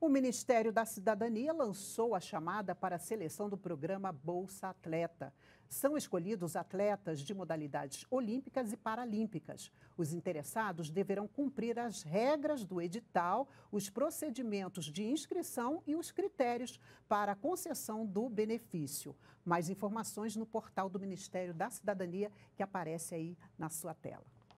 O Ministério da Cidadania lançou a chamada para a seleção do programa Bolsa Atleta. São escolhidos atletas de modalidades olímpicas e paralímpicas. Os interessados deverão cumprir as regras do edital, os procedimentos de inscrição e os critérios para a concessão do benefício. Mais informações no portal do Ministério da Cidadania que aparece aí na sua tela.